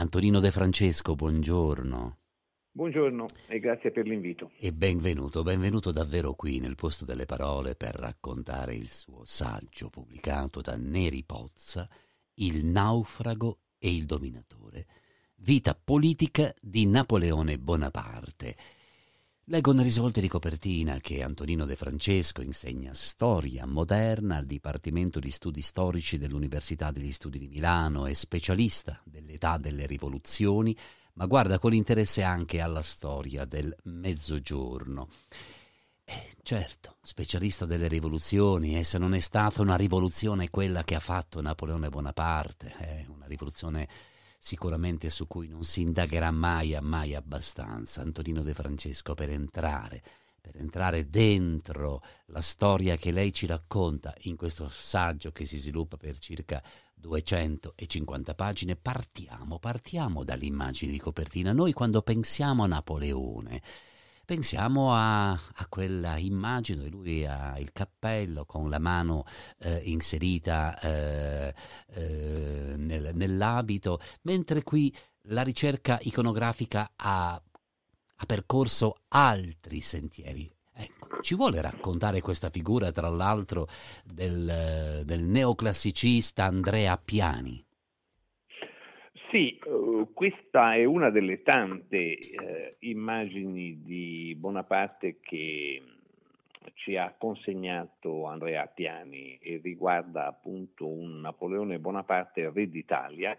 Antonino De Francesco, buongiorno. Buongiorno e grazie per l'invito. E benvenuto, benvenuto davvero qui nel posto delle parole per raccontare il suo saggio pubblicato da Neri Pozza, Il naufrago e il dominatore, vita politica di Napoleone Bonaparte. Leggo una risolta di copertina che Antonino De Francesco insegna storia moderna al Dipartimento di Studi Storici dell'Università degli Studi di Milano, è specialista dell'età delle rivoluzioni, ma guarda con interesse anche alla storia del Mezzogiorno. Eh, certo, specialista delle rivoluzioni, e eh, se non è stata una rivoluzione quella che ha fatto Napoleone Bonaparte, eh, una rivoluzione sicuramente su cui non si indagherà mai mai abbastanza, Antonino De Francesco, per entrare, per entrare dentro la storia che lei ci racconta in questo saggio che si sviluppa per circa 250 pagine, partiamo, partiamo dall'immagine di copertina. Noi quando pensiamo a Napoleone, Pensiamo a, a quella immagine, lui ha il cappello con la mano eh, inserita eh, eh, nel, nell'abito, mentre qui la ricerca iconografica ha, ha percorso altri sentieri. Ecco, ci vuole raccontare questa figura, tra l'altro, del, del neoclassicista Andrea Piani? Sì, eh, questa è una delle tante eh, immagini di Bonaparte che mm, ci ha consegnato Andrea Piani e riguarda appunto un Napoleone Bonaparte re d'Italia,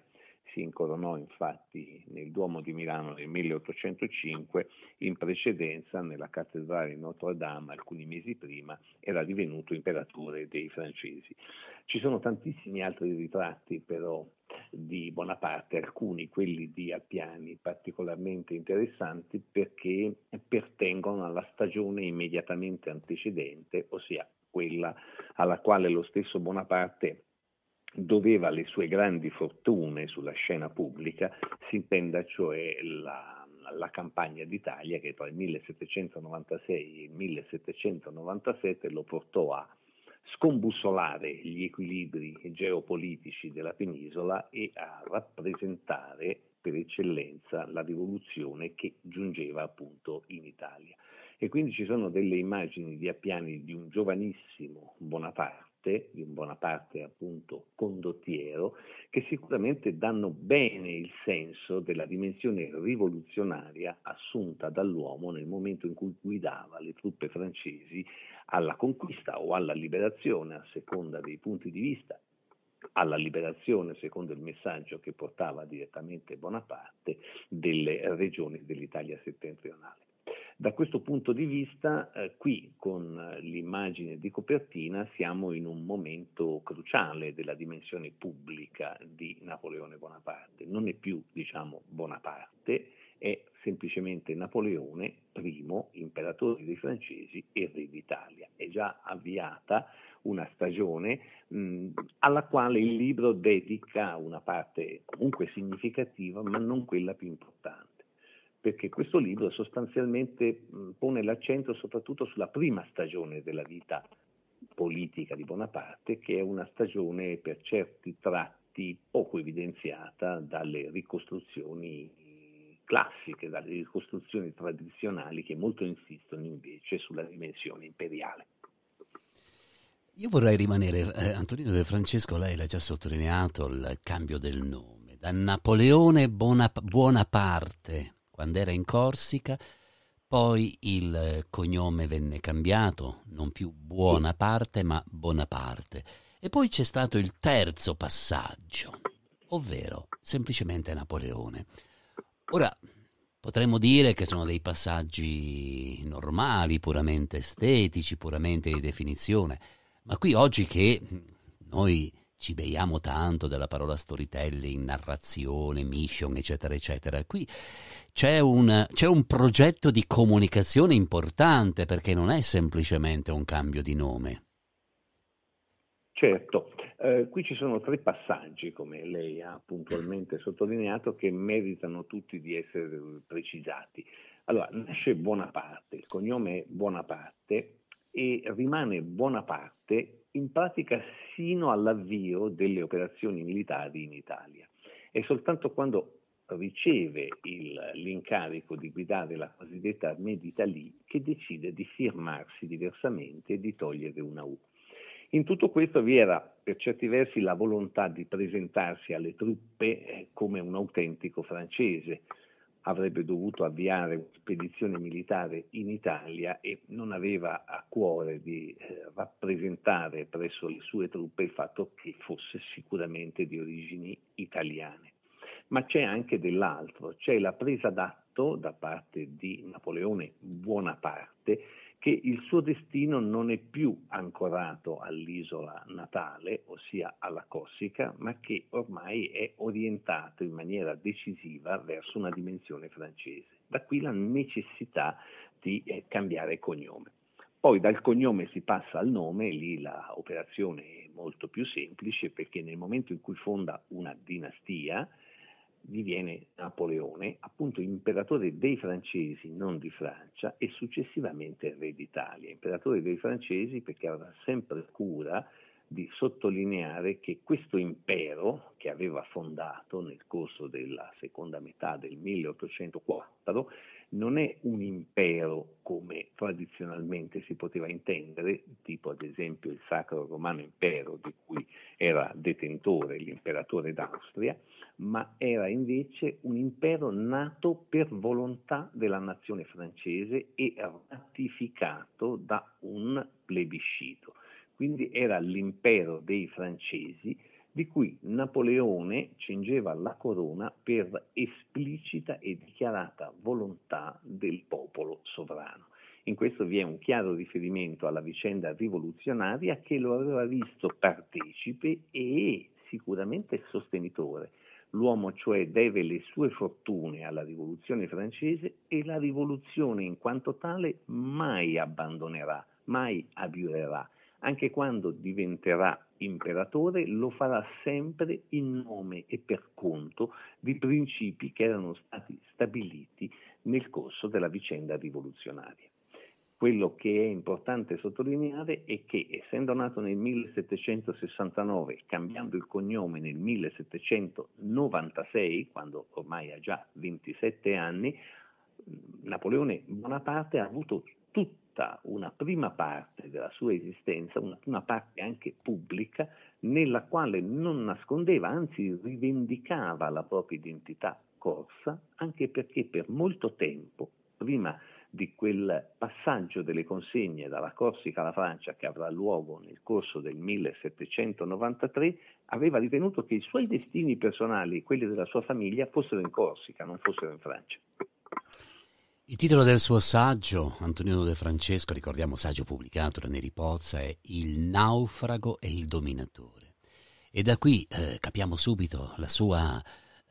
si incoronò infatti nel Duomo di Milano nel 1805, in precedenza nella cattedrale di Notre Dame alcuni mesi prima era divenuto imperatore dei francesi. Ci sono tantissimi altri ritratti però di Bonaparte, alcuni quelli di Appiani particolarmente interessanti perché pertengono alla stagione immediatamente antecedente, ossia quella alla quale lo stesso Bonaparte doveva le sue grandi fortune sulla scena pubblica, si intenda cioè la, la campagna d'Italia che tra il 1796 e il 1797 lo portò a scombussolare gli equilibri geopolitici della penisola e a rappresentare per eccellenza la rivoluzione che giungeva appunto in Italia. E quindi ci sono delle immagini di Appiani di un giovanissimo Bonaparte, di un Bonaparte appunto condottiero, che sicuramente danno bene il senso della dimensione rivoluzionaria assunta dall'uomo nel momento in cui guidava le truppe francesi alla conquista o alla liberazione a seconda dei punti di vista, alla liberazione secondo il messaggio che portava direttamente Bonaparte delle regioni dell'Italia settentrionale. Da questo punto di vista, eh, qui con l'immagine di copertina siamo in un momento cruciale della dimensione pubblica di Napoleone Bonaparte. Non è più, diciamo, Bonaparte, è semplicemente Napoleone primo imperatore dei francesi e re d'Italia. È già avviata una stagione mh, alla quale il libro dedica una parte comunque significativa, ma non quella più importante perché questo libro sostanzialmente pone l'accento soprattutto sulla prima stagione della vita politica di Bonaparte, che è una stagione per certi tratti poco evidenziata dalle ricostruzioni classiche, dalle ricostruzioni tradizionali che molto insistono invece sulla dimensione imperiale. Io vorrei rimanere, eh, Antonino De Francesco, lei l'ha già sottolineato, il cambio del nome, da Napoleone Bonap- Buonaparte, quando era in Corsica, poi il cognome venne cambiato, non più Buonaparte ma Bonaparte. E poi c'è stato il terzo passaggio, ovvero semplicemente Napoleone. Ora, potremmo dire che sono dei passaggi normali, puramente estetici, puramente di definizione, ma qui oggi che noi ci beiamo tanto della parola storytelling, narrazione, mission, eccetera, eccetera. Qui c'è un, c'è un, progetto di comunicazione importante perché non è semplicemente un cambio di nome. Certo, eh, qui ci sono tre passaggi, come lei ha puntualmente sottolineato, che meritano tutti di essere precisati. Allora, nasce Buonaparte, il cognome è Buonaparte e rimane Buonaparte in pratica sino all'avvio delle operazioni militari in Italia. È soltanto quando riceve il, l'incarico di guidare la cosiddetta Armée d'Italie che decide di firmarsi diversamente e di togliere una U. In tutto questo vi era per certi versi la volontà di presentarsi alle truppe eh, come un autentico francese. Avrebbe dovuto avviare una spedizione militare in Italia e non aveva a cuore di eh, rappresentare presso le sue truppe il fatto che fosse sicuramente di origini italiane. Ma c'è anche dell'altro, c'è la presa d'atto da parte di Napoleone Buonaparte che il suo destino non è più ancorato all'isola natale, ossia alla Corsica, ma che ormai è orientato in maniera decisiva verso una dimensione francese. Da qui la necessità di eh, cambiare cognome. Poi dal cognome si passa al nome, lì l'operazione è molto più semplice perché nel momento in cui fonda una dinastia, diviene Napoleone, appunto imperatore dei francesi, non di Francia, e successivamente re d'Italia. Imperatore dei francesi perché aveva sempre cura di sottolineare che questo impero che aveva fondato nel corso della seconda metà del 1804 non è un impero come tradizionalmente si poteva intendere, tipo ad esempio il Sacro Romano Impero di cui era detentore l'imperatore d'Austria, ma era invece un impero nato per volontà della nazione francese e ratificato da un plebiscito. Quindi era l'impero dei francesi di cui Napoleone cingeva la corona per esplicita e dichiarata volontà del popolo sovrano. In questo vi è un chiaro riferimento alla vicenda rivoluzionaria che lo aveva visto partecipe e sicuramente sostenitore. L'uomo cioè deve le sue fortune alla rivoluzione francese e la rivoluzione in quanto tale mai abbandonerà, mai abiurerà, anche quando diventerà imperatore lo farà sempre in nome e per conto di principi che erano stati stabiliti nel corso della vicenda rivoluzionaria. Quello che è importante sottolineare è che, essendo nato nel 1769 e cambiando il cognome nel 1796, quando ormai ha già 27 anni, Napoleone Bonaparte ha avuto tutto tutta una prima parte della sua esistenza, una prima parte anche pubblica, nella quale non nascondeva, anzi rivendicava la propria identità corsa, anche perché per molto tempo, prima di quel passaggio delle consegne dalla Corsica alla Francia che avrà luogo nel corso del 1793, aveva ritenuto che i suoi destini personali e quelli della sua famiglia fossero in Corsica, non fossero in Francia. Il titolo del suo saggio, Antonino De Francesco, ricordiamo saggio pubblicato da Neri Pozza, è Il naufrago e il dominatore. E da qui eh, capiamo subito la sua,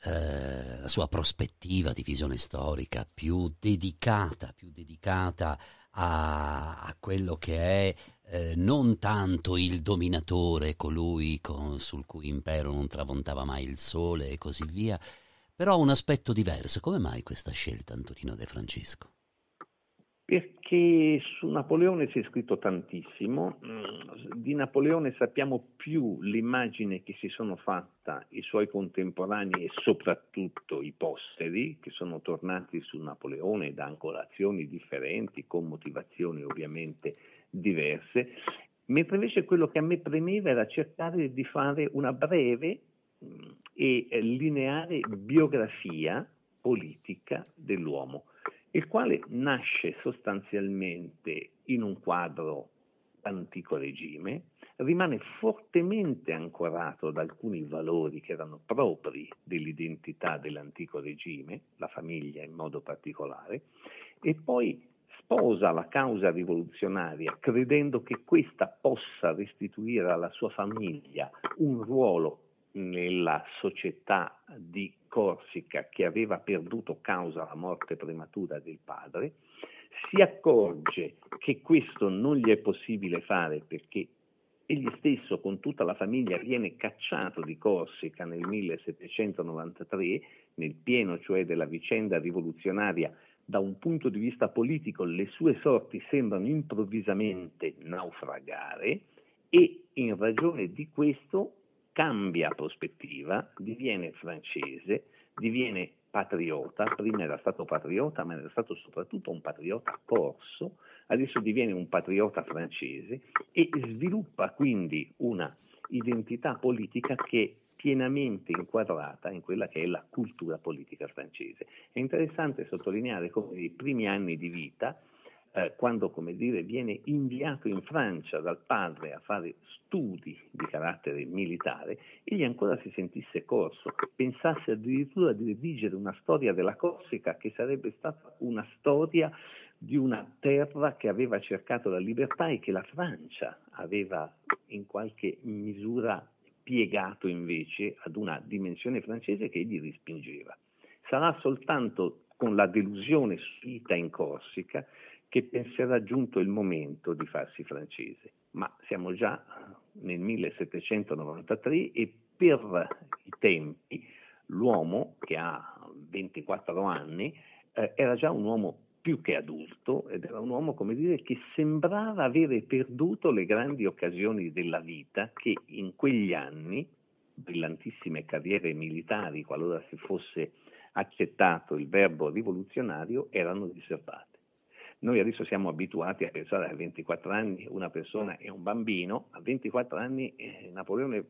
eh, la sua, prospettiva di visione storica più dedicata, più dedicata a, a quello che è eh, non tanto il dominatore, colui con, sul cui impero non tramontava mai il sole e così via, però un aspetto diverso. Come mai questa scelta, Antonino De Francesco? Perché su Napoleone si è scritto tantissimo, mm, di Napoleone sappiamo più l'immagine che si sono fatta i suoi contemporanei e soprattutto i posteri che sono tornati su Napoleone da ancorazioni differenti, con motivazioni ovviamente diverse, mentre invece quello che a me premeva era cercare di fare una breve e eh, lineare biografia politica dell'uomo, il quale nasce sostanzialmente in un quadro antico regime, rimane fortemente ancorato ad alcuni valori che erano propri dell'identità dell'antico regime, la famiglia in modo particolare, e poi sposa la causa rivoluzionaria credendo che questa possa restituire alla sua famiglia un ruolo nella società di Corsica che aveva perduto causa alla morte prematura del padre, si accorge che questo non gli è possibile fare perché egli stesso con tutta la famiglia viene cacciato di Corsica nel 1793, nel pieno cioè della vicenda rivoluzionaria. Da un punto di vista politico le sue sorti sembrano improvvisamente naufragare e in ragione di questo cambia prospettiva, diviene francese, diviene patriota, prima era stato patriota, ma era stato soprattutto un patriota corso, adesso diviene un patriota francese e sviluppa quindi una identità politica che è pienamente inquadrata in quella che è la cultura politica francese. È interessante sottolineare come nei primi anni di vita eh, quando come dire, viene inviato in Francia dal padre a fare studi di carattere militare, egli ancora si sentisse corso, pensasse addirittura di redigere una storia della Corsica che sarebbe stata una storia di una terra che aveva cercato la libertà e che la Francia aveva in qualche misura piegato invece ad una dimensione francese che egli respingeva. Sarà soltanto con la delusione suita in Corsica che penserà giunto il momento di farsi francese. Ma siamo già nel 1793 e per i tempi l'uomo che ha 24 anni eh, era già un uomo più che adulto ed era un uomo, come dire, che sembrava avere perduto le grandi occasioni della vita che in quegli anni, brillantissime carriere militari, qualora si fosse accettato il verbo rivoluzionario, erano riservate. Noi adesso siamo abituati a pensare a 24 anni una persona è un bambino, a 24 anni eh, Napoleone eh,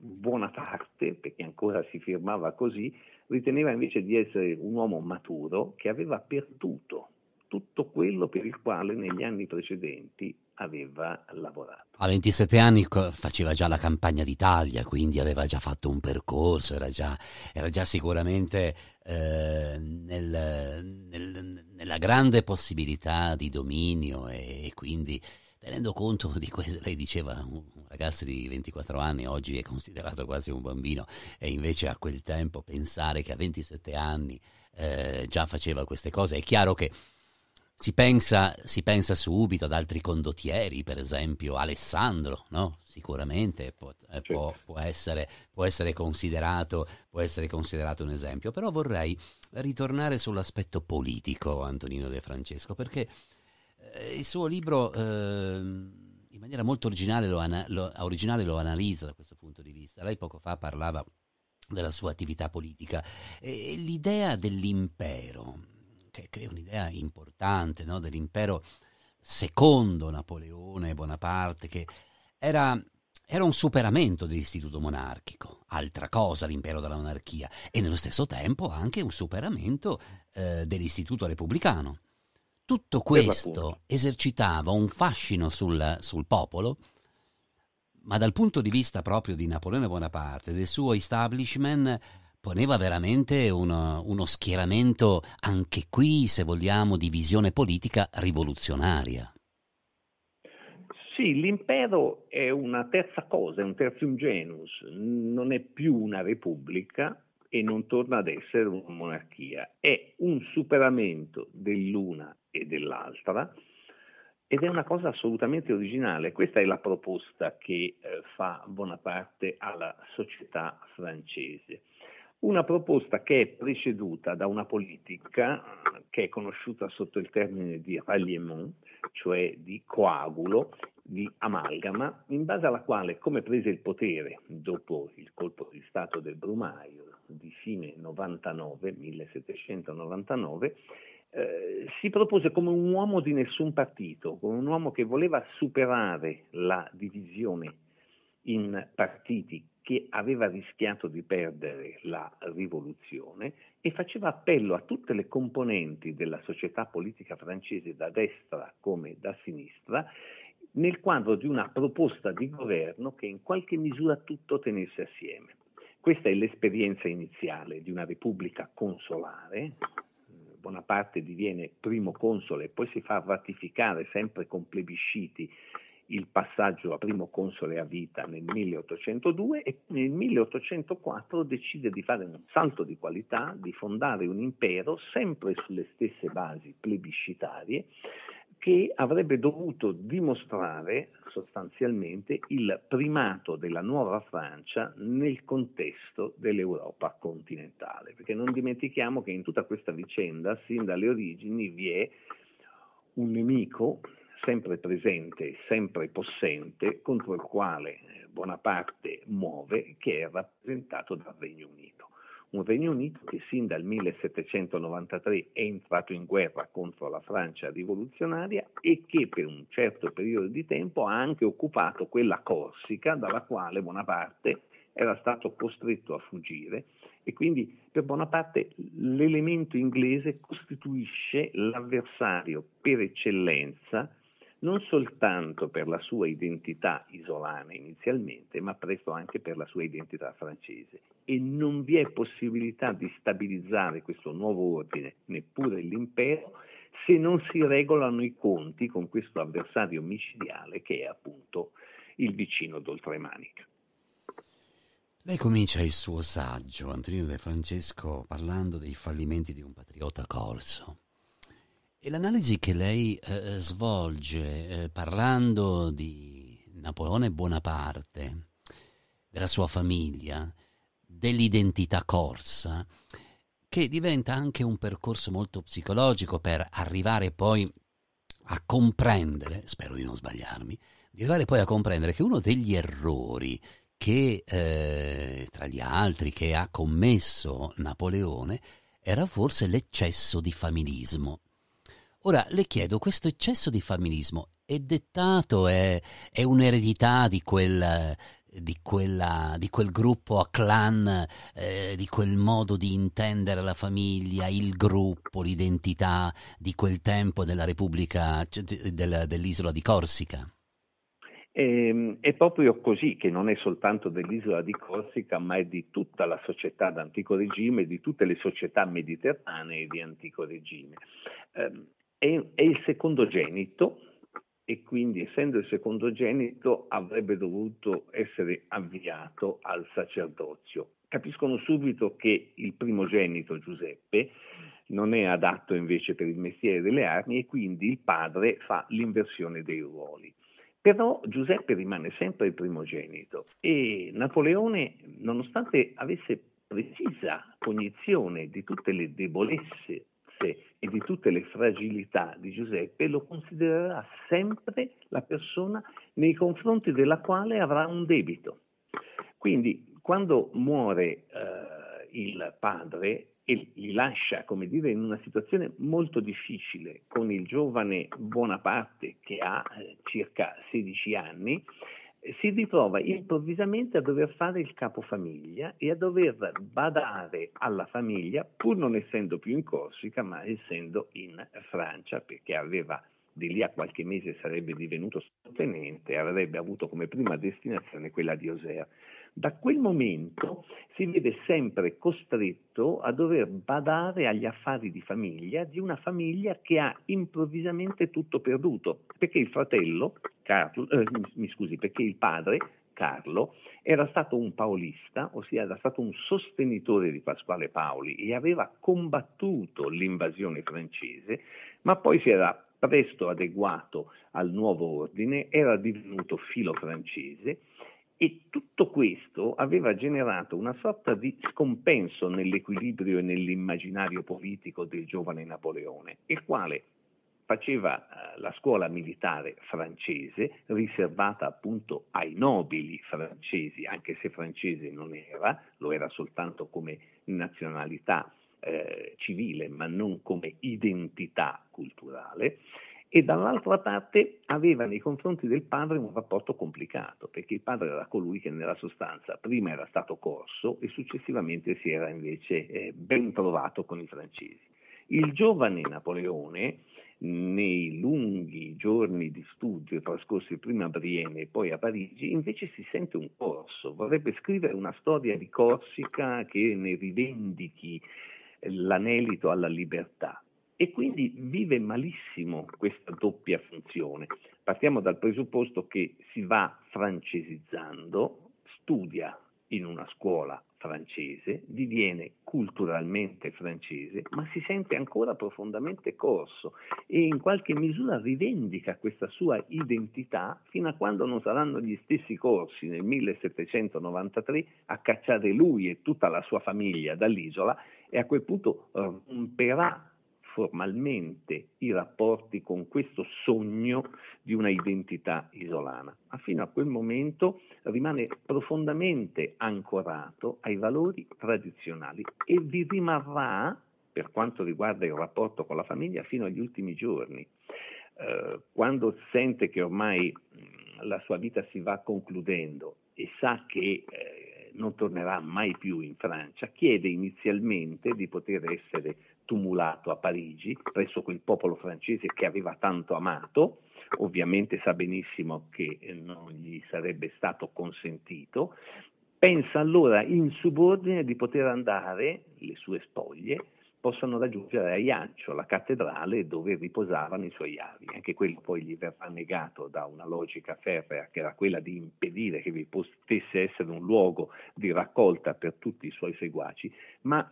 buona parte, perché ancora si firmava così, riteneva invece di essere un uomo maturo che aveva perduto tutto quello per il quale negli anni precedenti aveva lavorato. A 27 anni faceva già la campagna d'Italia, quindi aveva già fatto un percorso, era già, era già sicuramente eh, nel, nel, nella grande possibilità di dominio e, e quindi tenendo conto di questo, lei diceva un ragazzo di 24 anni oggi è considerato quasi un bambino e invece a quel tempo pensare che a 27 anni eh, già faceva queste cose, è chiaro che si pensa, si pensa, subito ad altri condottieri, per esempio Alessandro, no? sicuramente può, eh, può, può, essere, può, essere può essere considerato un esempio, però vorrei ritornare sull'aspetto politico, Antonino De Francesco, perché eh, il suo libro eh, in maniera molto originale lo, ana- lo, originale lo analizza da questo punto di vista. Lei poco fa parlava della sua attività politica e l'idea dell'impero che, che è un'idea importante no? dell'impero secondo Napoleone Bonaparte, che era, era un superamento dell'istituto monarchico, altra cosa l'impero della monarchia, e nello stesso tempo anche un superamento eh, dell'istituto repubblicano. Tutto questo esercitava un fascino sul, sul popolo, ma dal punto di vista proprio di Napoleone Bonaparte, del suo establishment, poneva veramente uno, uno schieramento, anche qui, se vogliamo, di visione politica rivoluzionaria. Sì, l'impero è una terza cosa, è un terzium genus, non è più una repubblica e non torna ad essere una monarchia, è un superamento dell'una e dell'altra ed è una cosa assolutamente originale. Questa è la proposta che eh, fa Bonaparte alla società francese. Una proposta che è preceduta da una politica eh, che è conosciuta sotto il termine di ralliement, cioè di coagulo, di amalgama, in base alla quale, come prese il potere dopo il colpo di Stato del Brumaio di fine 99, 1799, eh, si propose come un uomo di nessun partito, come un uomo che voleva superare la divisione in partiti che aveva rischiato di perdere la rivoluzione e faceva appello a tutte le componenti della società politica francese da destra come da sinistra nel quadro di una proposta di governo che in qualche misura tutto tenesse assieme. Questa è l'esperienza iniziale di una repubblica consolare. Bonaparte diviene primo console e poi si fa ratificare sempre con plebisciti il passaggio a primo console a vita nel 1802 e nel 1804 decide di fare un salto di qualità, di fondare un impero sempre sulle stesse basi plebiscitarie che avrebbe dovuto dimostrare sostanzialmente il primato della nuova Francia nel contesto dell'Europa continentale, perché non dimentichiamo che in tutta questa vicenda, sin dalle origini, vi è un nemico sempre presente, sempre possente, contro il quale eh, Bonaparte muove, che è rappresentato dal Regno Unito. Un Regno Unito che sin dal 1793 è entrato in guerra contro la Francia rivoluzionaria e che per un certo periodo di tempo ha anche occupato quella Corsica dalla quale Bonaparte era stato costretto a fuggire e quindi per Bonaparte l'elemento inglese costituisce l'avversario per eccellenza non soltanto per la sua identità isolana inizialmente, ma presto anche per la sua identità francese. E non vi è possibilità di stabilizzare questo nuovo ordine, neppure l'impero, se non si regolano i conti con questo avversario micidiale che è appunto il vicino d'oltremanica. Lei comincia il suo saggio, Antonino De Francesco, parlando dei fallimenti di un patriota corso. E l'analisi che lei eh, eh, svolge eh, parlando di Napoleone Bonaparte, della sua famiglia, dell'identità corsa, che diventa anche un percorso molto psicologico per arrivare poi a comprendere, spero di non sbagliarmi, di arrivare poi a comprendere che uno degli errori che, eh, tra gli altri, che ha commesso Napoleone era forse l'eccesso di familismo Ora le chiedo, questo eccesso di femminismo è dettato, è, è un'eredità di quel, di, quella, di, quel gruppo a clan, eh, di quel modo di intendere la famiglia, il gruppo, l'identità di quel tempo della Repubblica cioè, del, dell'isola di Corsica? Ehm, è proprio così che non è soltanto dell'isola di Corsica, ma è di tutta la società d'antico regime, di tutte le società mediterranee di antico regime. Ehm, è, è il secondogenito e quindi essendo il secondogenito avrebbe dovuto essere avviato al sacerdozio. Capiscono subito che il primogenito Giuseppe non è adatto invece per il mestiere delle armi e quindi il padre fa l'inversione dei ruoli. Però Giuseppe rimane sempre il primogenito e Napoleone, nonostante avesse precisa cognizione di tutte le debolezze debolezze e di tutte le fragilità di Giuseppe, lo considererà sempre la persona nei confronti della quale avrà un debito. Quindi quando muore eh, il padre e li lascia, come dire, in una situazione molto difficile con il giovane Bonaparte che ha eh, circa 16 anni si ritrova improvvisamente a dover fare il capofamiglia e a dover badare alla famiglia, pur non essendo più in Corsica, ma essendo in Francia, perché aveva di lì a qualche mese sarebbe divenuto tenente e avrebbe avuto come prima destinazione quella di Osea da quel momento si vede sempre costretto a dover badare agli affari di famiglia di una famiglia che ha improvvisamente tutto perduto, perché il fratello, Carlo, eh, mi scusi, perché il padre, Carlo, era stato un paolista, ossia era stato un sostenitore di Pasquale Paoli e aveva combattuto l'invasione francese, ma poi si era presto adeguato al nuovo ordine, era divenuto filo francese e tutto questo aveva generato una sorta di scompenso nell'equilibrio e nell'immaginario politico del giovane Napoleone, il quale faceva eh, la scuola militare francese, riservata appunto ai nobili francesi, anche se francese non era, lo era soltanto come nazionalità eh, civile, ma non come identità culturale, e dall'altra parte aveva nei confronti del padre un rapporto complicato, perché il padre era colui che nella sostanza prima era stato corso e successivamente si era invece eh, ben trovato con i francesi. Il giovane Napoleone, nei lunghi giorni di studio trascorsi prima a Brienne e poi a Parigi, invece si sente un corso, vorrebbe scrivere una storia di Corsica che ne rivendichi eh, l'anelito alla libertà e quindi vive malissimo questa doppia funzione. Partiamo dal presupposto che si va francesizzando, studia in una scuola francese, diviene culturalmente francese, ma si sente ancora profondamente corso e in qualche misura rivendica questa sua identità fino a quando non saranno gli stessi corsi nel 1793 a cacciare lui e tutta la sua famiglia dall'isola e a quel punto romperà formalmente i rapporti con questo sogno di una identità isolana, ma fino a quel momento rimane profondamente ancorato ai valori tradizionali e vi rimarrà, per quanto riguarda il rapporto con la famiglia, fino agli ultimi giorni. Eh, quando sente che ormai la sua vita si va concludendo e sa che eh, non tornerà mai più in Francia, chiede inizialmente di poter essere tumulato a Parigi presso quel popolo francese che aveva tanto amato, ovviamente sa benissimo che eh, non gli sarebbe stato consentito, pensa allora in subordine di poter andare, le sue spoglie, possono raggiungere Aiaccio, la cattedrale dove riposavano i suoi avi. Anche quello poi gli verrà negato da una logica ferrea che era quella di impedire che vi potesse essere un luogo di raccolta per tutti i suoi seguaci, ma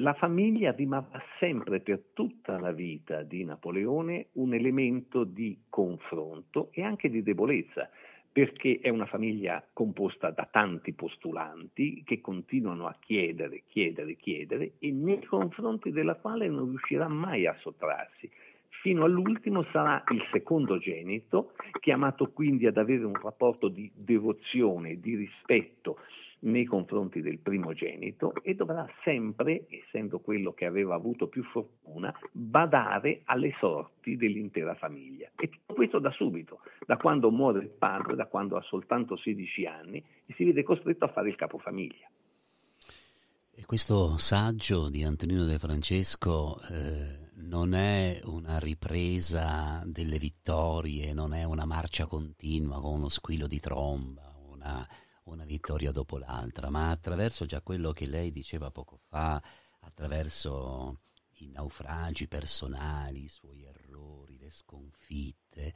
la famiglia rimarrà sempre per tutta la vita di Napoleone un elemento di confronto e anche di debolezza, perché è una famiglia composta da tanti postulanti che continuano a chiedere, chiedere, chiedere e nei confronti della quale non riuscirà mai a sottrarsi. Fino all'ultimo sarà il secondogenito, chiamato quindi ad avere un rapporto di devozione, di rispetto, nei confronti del primogenito e dovrà sempre, essendo quello che aveva avuto più fortuna, badare alle sorti dell'intera famiglia. E tutto questo da subito, da quando muore il padre, da quando ha soltanto 16 anni e si vede costretto a fare il capofamiglia. E questo saggio di Antonino De Francesco eh, non è una ripresa delle vittorie, non è una marcia continua con uno squillo di tromba, una una vittoria dopo l'altra, ma attraverso già quello che lei diceva poco fa, attraverso i naufragi personali, i suoi errori, le sconfitte,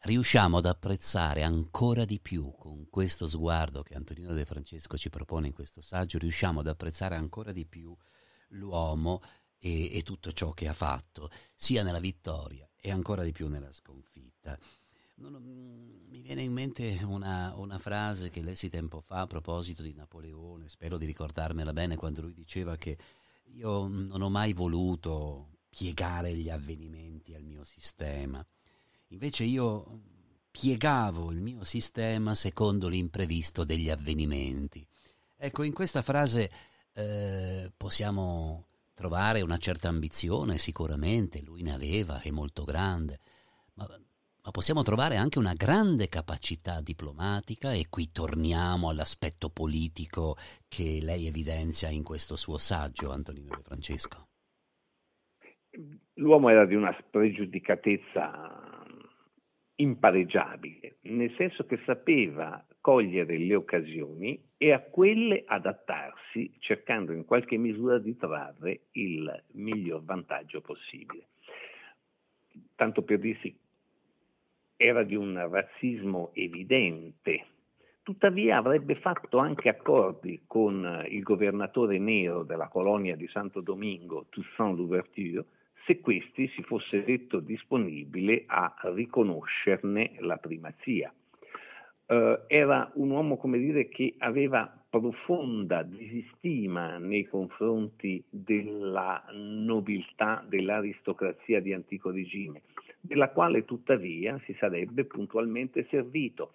riusciamo ad apprezzare ancora di più con questo sguardo che Antonino De Francesco ci propone in questo saggio, riusciamo ad apprezzare ancora di più l'uomo e, e tutto ciò che ha fatto, sia nella vittoria e ancora di più nella sconfitta. Mm, mi viene in mente una, una, frase che lessi tempo fa a proposito di Napoleone, spero di ricordarmela bene, quando lui diceva che io non ho mai voluto piegare gli avvenimenti al mio sistema, invece io piegavo il mio sistema secondo l'imprevisto degli avvenimenti. Ecco, in questa frase eh, possiamo trovare una certa ambizione, sicuramente, lui ne aveva, è molto grande, ma ma possiamo trovare anche una grande capacità diplomatica e qui torniamo all'aspetto politico che lei evidenzia in questo suo saggio, Antonino De Francesco. L'uomo era di una spregiudicatezza impareggiabile, nel senso che sapeva cogliere le occasioni e a quelle adattarsi cercando in qualche misura di trarre il miglior vantaggio possibile. Tanto per dirsi era di un razzismo evidente. Tuttavia avrebbe fatto anche accordi con eh, il governatore nero della colonia di Santo Domingo, Toussaint Louverture, se questi si fosse detto disponibile a riconoscerne la primazia. Eh, era un uomo, come dire, che aveva profonda disistima nei confronti della nobiltà dell'aristocrazia di antico regime della quale tuttavia si sarebbe puntualmente servito.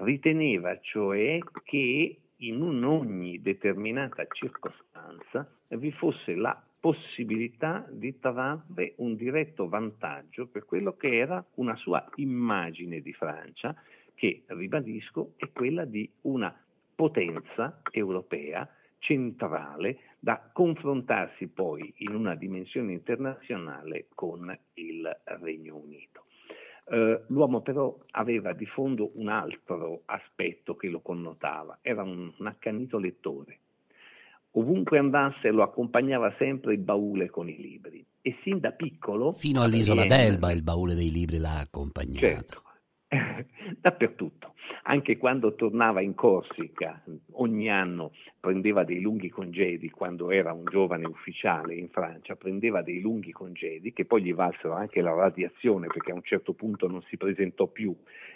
Riteneva cioè che in ogni determinata circostanza vi fosse la possibilità di trarre un diretto vantaggio per quello che era una sua immagine di Francia, che, ribadisco, è quella di una potenza europea centrale da confrontarsi poi in una dimensione internazionale con il Regno Unito. Eh, l'uomo però aveva di fondo un altro aspetto che lo connotava, era un, un accanito lettore. Ovunque andasse lo accompagnava sempre il baule con i libri e sin da piccolo... Fino all'isola Vienna, d'Elba il baule dei libri l'ha accompagnato. Certo, dappertutto anche quando tornava in Corsica ogni anno prendeva dei lunghi congedi quando era un giovane ufficiale in Francia, prendeva dei lunghi congedi che poi gli valsero anche la radiazione perché a un certo punto non si presentò più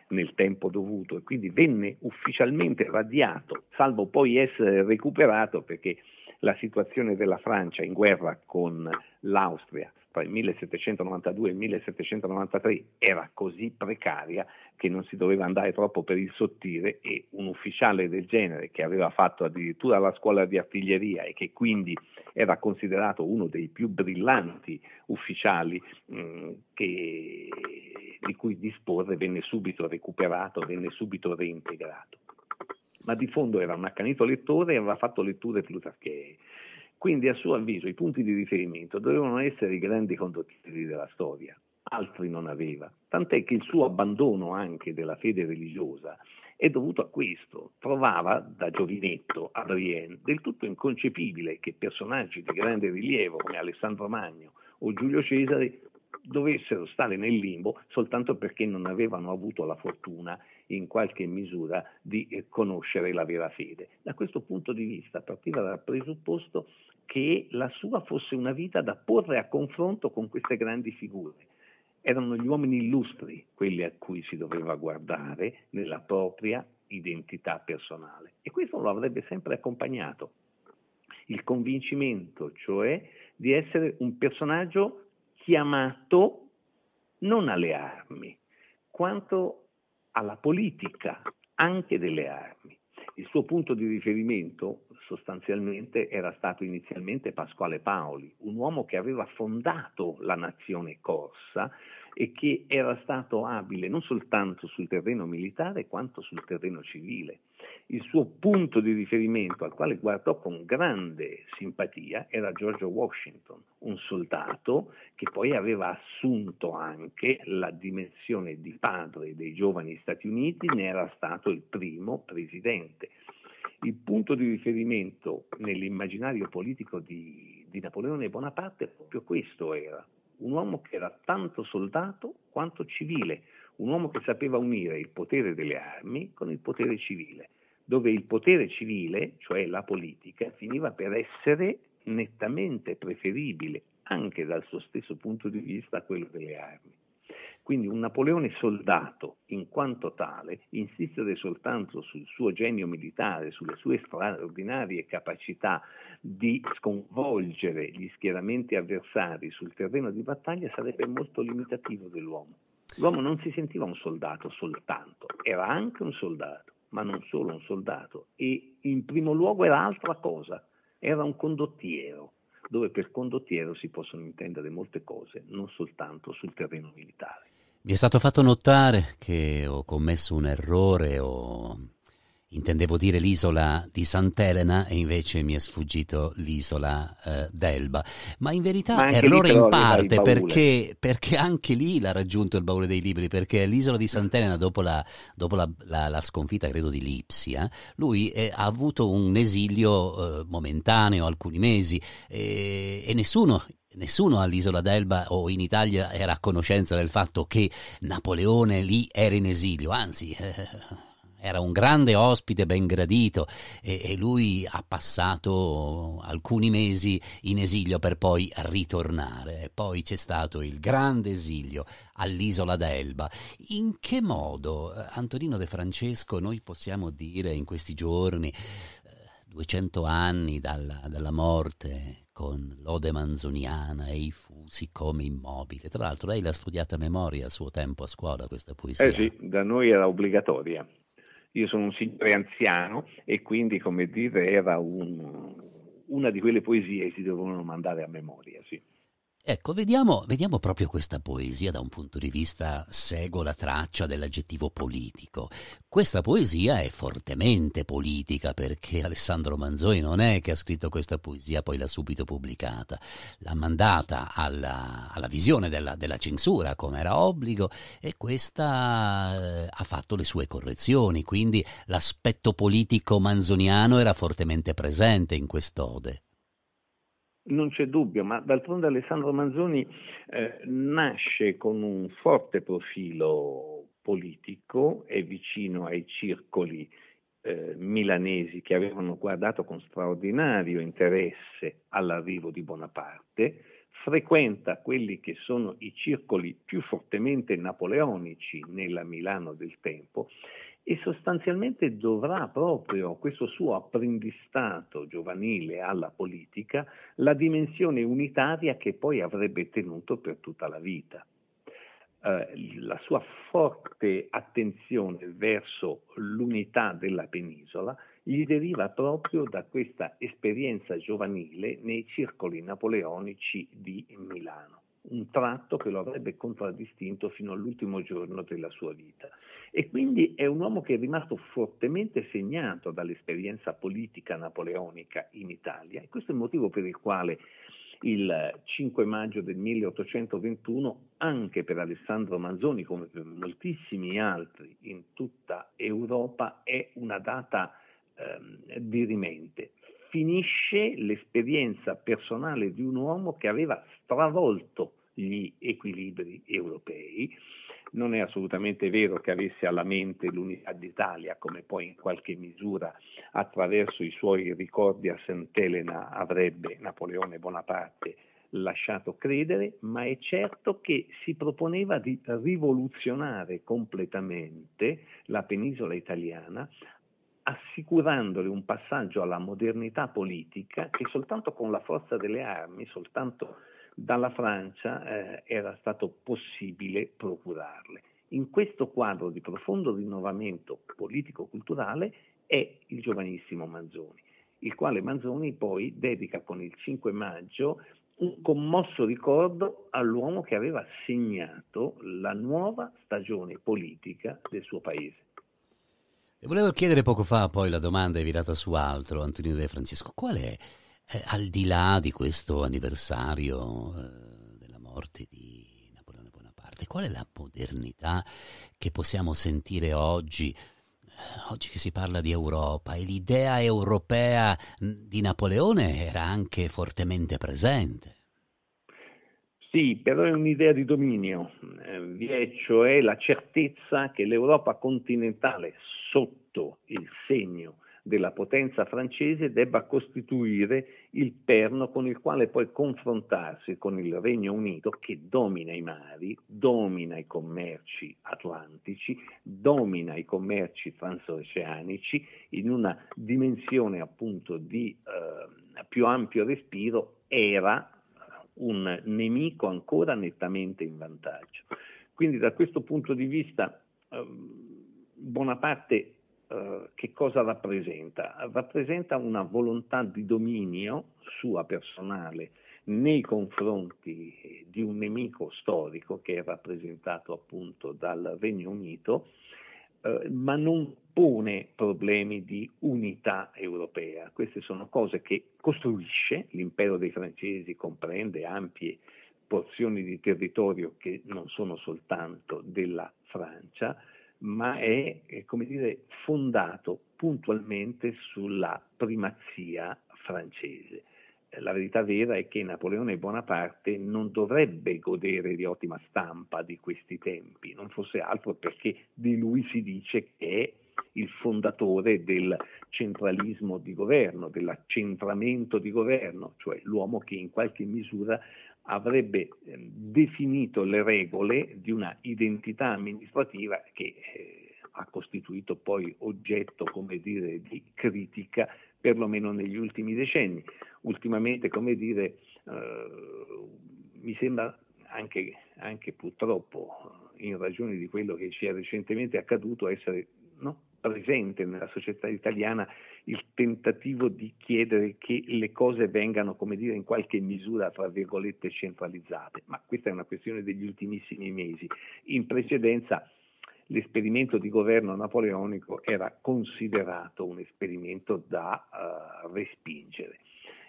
nel tempo dovuto e quindi venne ufficialmente radiato, salvo poi essere recuperato perché la situazione della Francia in guerra con l'Austria tra il 1792 e il 1793 era così precaria che non si doveva andare troppo per il sottile e un ufficiale del genere che aveva fatto addirittura la scuola di artiglieria e che quindi era considerato uno dei più brillanti ufficiali mh, mm, che, di cui disporre venne subito recuperato, venne subito reintegrato ma di fondo era un accanito lettore e aveva fatto letture plutarchee. Quindi a suo avviso i punti di riferimento dovevano essere i grandi condottieri della storia, altri non aveva, tant'è che il suo abbandono anche della fede religiosa è dovuto a questo. Trovava da giovinetto a Brienne del tutto inconcepibile che personaggi di grande rilievo come Alessandro Magno o Giulio Cesare dovessero stare nel limbo soltanto perché non avevano avuto la fortuna in qualche misura di eh, conoscere la vera fede. Da questo punto di vista partiva dal presupposto che la sua fosse una vita da porre a confronto con queste grandi figure. Erano gli uomini illustri quelli a cui si doveva guardare nella propria identità personale e questo lo avrebbe sempre accompagnato. Il convincimento, cioè, di essere un personaggio chiamato non alle armi, quanto alla politica, anche delle armi. Il suo punto di riferimento sostanzialmente era stato inizialmente Pasquale Paoli, un uomo che aveva fondato la nazione corsa e che era stato abile non soltanto sul terreno militare quanto sul terreno civile. Il suo punto di riferimento al quale guardò con grande simpatia era George Washington, un soldato che poi aveva assunto anche la dimensione di padre dei giovani Stati Uniti, ne era stato il primo presidente. Il punto di riferimento nell'immaginario politico di, di Napoleone Bonaparte proprio questo era, un uomo che era tanto soldato quanto civile, un uomo che sapeva unire il potere delle armi con il potere civile, dove il potere civile, cioè la politica, finiva per essere nettamente preferibile anche dal suo stesso punto di vista a quello delle armi. Quindi un Napoleone soldato, in quanto tale, insistere soltanto sul suo genio militare, sulle sue straordinarie capacità di sconvolgere gli schieramenti avversari sul terreno di battaglia sarebbe molto limitativo dell'uomo. L'uomo non si sentiva un soldato soltanto, era anche un soldato, ma non solo un soldato, e in primo luogo era altra cosa, era un condottiero dove per condottiero si possono intendere molte cose, non soltanto sul terreno militare. Vi è stato fatto notare che ho commesso un errore o Intendevo dire l'isola di Sant'Elena e invece mi è sfuggito l'isola eh, d'Elba. Ma in verità Ma errore in parte perché, perché, anche lì l'ha raggiunto il baule dei libri, perché l'isola di Sant'Elena dopo la, dopo la, la, la sconfitta credo di Lipsia, lui è, eh, ha avuto un esilio eh, momentaneo, alcuni mesi, e, e nessuno nessuno all'isola d'Elba o in Italia era a conoscenza del fatto che Napoleone lì era in esilio, anzi eh, era un grande ospite ben gradito e, e, lui ha passato alcuni mesi in esilio per poi ritornare. E poi c'è stato il grande esilio all'isola d'Elba. In che modo, eh, Antonino De Francesco, noi possiamo dire in questi giorni, 200 eh, anni dalla, dalla morte, con l'ode manzoniana e i fusi come immobile. Tra l'altro lei l'ha studiata a memoria a suo tempo a scuola questa poesia. Eh sì, da noi era obbligatoria. Io sono un signore anziano e quindi, come dire, era un, una di quelle poesie che si devono mandare a memoria. Sì. Ecco, vediamo, vediamo, proprio questa poesia da un punto di vista seguo la traccia dell'aggettivo politico. Questa poesia è fortemente politica perché Alessandro Manzoni non è che ha scritto questa poesia poi l'ha subito pubblicata, l'ha mandata alla, alla visione della, della, censura come era obbligo e questa eh, ha fatto le sue correzioni, quindi l'aspetto politico manzoniano era fortemente presente in quest'ode. Non c'è dubbio, ma d'altronde Alessandro Manzoni eh, nasce con un forte profilo politico è vicino ai circoli eh, milanesi che avevano guardato con straordinario interesse all'arrivo di Bonaparte, frequenta quelli che sono i circoli più fortemente napoleonici nella Milano del tempo e sostanzialmente dovrà proprio questo suo apprendistato giovanile alla politica la dimensione unitaria che poi avrebbe tenuto per tutta la vita. Eh, la sua forte attenzione verso l'unità della penisola gli deriva proprio da questa esperienza giovanile nei circoli napoleonici di Milano un tratto che lo avrebbe contraddistinto fino all'ultimo giorno della sua vita. E quindi è un uomo che è rimasto fortemente segnato dall'esperienza politica napoleonica in Italia e questo è il motivo per il quale il 5 maggio del 1821 anche per Alessandro Manzoni, come per moltissimi altri in tutta Europa, è una data ehm, dirimente finisce l'esperienza personale di un uomo che aveva stravolto gli equilibri europei. Non è assolutamente vero che avesse alla mente l'unità d'Italia, come poi in qualche misura attraverso i suoi ricordi a Sant'Elena avrebbe Napoleone Bonaparte lasciato credere, ma è certo che si proponeva di rivoluzionare completamente la penisola italiana assicurandole un passaggio alla modernità politica che soltanto con la forza delle armi, soltanto dalla Francia eh, era stato possibile procurarle. In questo quadro di profondo rinnovamento politico-culturale è il giovanissimo Manzoni, il quale Manzoni poi dedica con il 5 maggio un commosso ricordo all'uomo che aveva segnato la nuova stagione politica del suo paese volevo chiedere poco fa, poi la domanda è virata su altro, Antonino De Francesco, qual è, eh, al di là di questo anniversario eh, della morte di Napoleone Bonaparte, qual è la modernità che possiamo sentire oggi? Eh, oggi che si parla di Europa e l'idea europea mm, di Napoleone era anche fortemente presente. Sì, però è un'idea di dominio, eh, vi è cioè la certezza che l'Europa continentale sotto il segno della potenza francese debba costituire il perno con il quale poi confrontarsi con il Regno Unito che domina i mari, domina i commerci atlantici, domina i commerci transoceanici in una dimensione appunto di eh, più ampio respiro era un nemico ancora nettamente in vantaggio. Quindi da questo punto di vista eh, Bonaparte eh, che cosa rappresenta? Rappresenta una volontà di dominio sua personale nei confronti di un nemico storico che è rappresentato appunto dal Regno Unito, eh, ma non pone problemi di unità europea. Queste sono cose che costruisce, l'impero dei francesi comprende ampie porzioni di territorio che non sono soltanto della Francia, ma è, eh, dire, fondato puntualmente sulla primazia francese. Eh, la verità vera è che Napoleone Bonaparte non dovrebbe godere di ottima stampa di questi tempi, non fosse altro perché di lui si dice che è il fondatore del centralismo di governo, dell'accentramento di governo, cioè l'uomo che in qualche misura avrebbe ehm, definito le regole di una identità amministrativa che eh, ha costituito poi oggetto, come dire, di critica perlomeno negli ultimi decenni. Ultimamente, come dire, eh, mi sembra anche, anche, purtroppo in ragione di quello che ci è recentemente accaduto essere no, presente nella società italiana il tentativo di chiedere che le cose vengano, come dire, in qualche misura, tra virgolette, centralizzate, ma questa è una questione degli ultimissimi mesi. In precedenza l'esperimento di governo napoleonico era considerato un esperimento da uh, respingere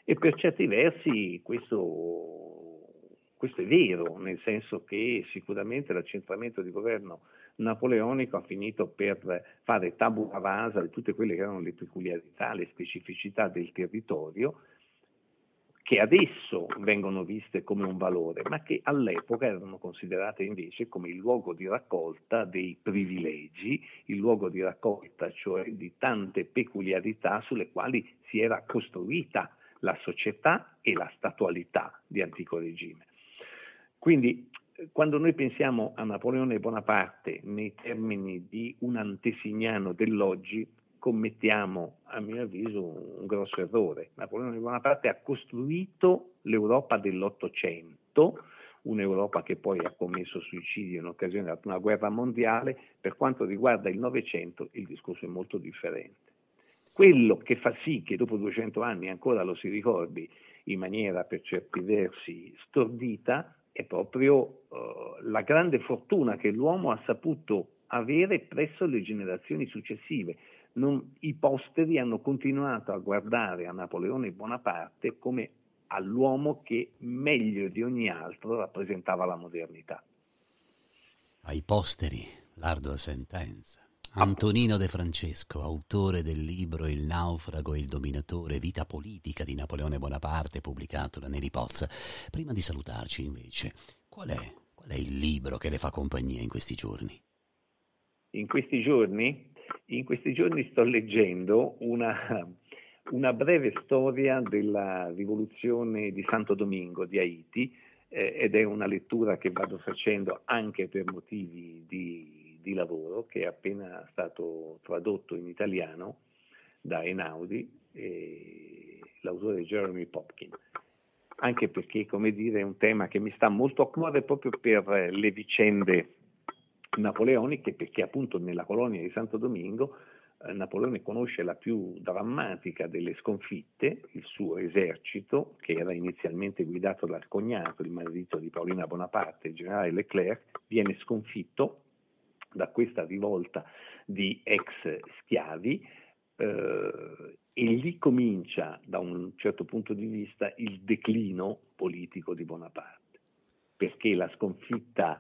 e per certi versi questo, questo, è vero, nel senso che sicuramente l'accentramento di governo napoleonico ha finito per fare tabula rasa di tutte quelle che erano le peculiarità, le specificità del territorio, che adesso vengono viste come un valore, ma che all'epoca erano considerate invece come il luogo di raccolta dei privilegi, il luogo di raccolta cioè di tante peculiarità sulle quali si era costruita la società e la statualità di antico regime. Quindi quando noi pensiamo a Napoleone Bonaparte nei termini di un antesignano dell'oggi, commettiamo, a mio avviso, un grosso errore. Napoleone Bonaparte ha costruito l'Europa dell'Ottocento, un'Europa che poi ha commesso suicidi in occasione della prima guerra mondiale. Per quanto riguarda il Novecento, il discorso è molto differente. Quello che fa sì che dopo 200 anni ancora lo si ricordi in maniera per certi versi stordita è proprio eh, la grande fortuna che l'uomo ha saputo avere presso le generazioni successive. Non, I posteri hanno continuato a guardare a Napoleone Bonaparte come all'uomo che meglio di ogni altro rappresentava la modernità. Ai posteri, l'ardua sentenza. Ah. Antonino De Francesco, autore del libro Il naufrago e il dominatore, vita politica di Napoleone Bonaparte, pubblicato da Neri Pozza. Prima di salutarci, invece, qual è, qual è il libro che le fa compagnia in questi giorni? In questi giorni? In questi giorni sto leggendo una, una breve storia della rivoluzione di Santo Domingo di Haiti eh, ed è una lettura che vado facendo anche per motivi di di lavoro che è appena stato tradotto in italiano da Enaudi, l'autore Jeremy Popkin. Anche perché, come dire, è un tema che mi sta molto a cuore proprio per le vicende napoleoniche, perché appunto nella colonia di Santo Domingo eh, Napoleone conosce la più drammatica delle sconfitte, il suo esercito, che era inizialmente guidato dal cognato, il marito di Paolina Bonaparte, il generale Leclerc, viene sconfitto da questa rivolta di ex schiavi eh, e lì comincia, da un certo punto di vista, il declino politico di Bonaparte, perché la sconfitta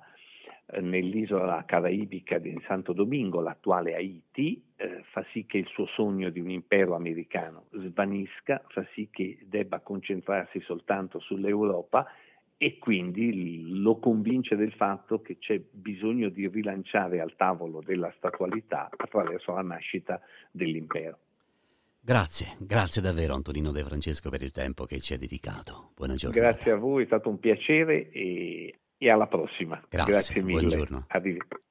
eh, nell'isola caraibica di Santo Domingo, l'attuale Haiti, eh, fa sì che il suo sogno di un impero americano svanisca, fa sì che debba concentrarsi soltanto sull'Europa e quindi lo convince del fatto che c'è bisogno di rilanciare al tavolo della statualità attraverso la nascita dell'impero. Grazie, grazie davvero Antonino De Francesco per il tempo che ci ha dedicato. Buona giornata. Grazie a voi, è stato un piacere e, e alla prossima. Grazie, grazie mille. Buongiorno. Arrivederci.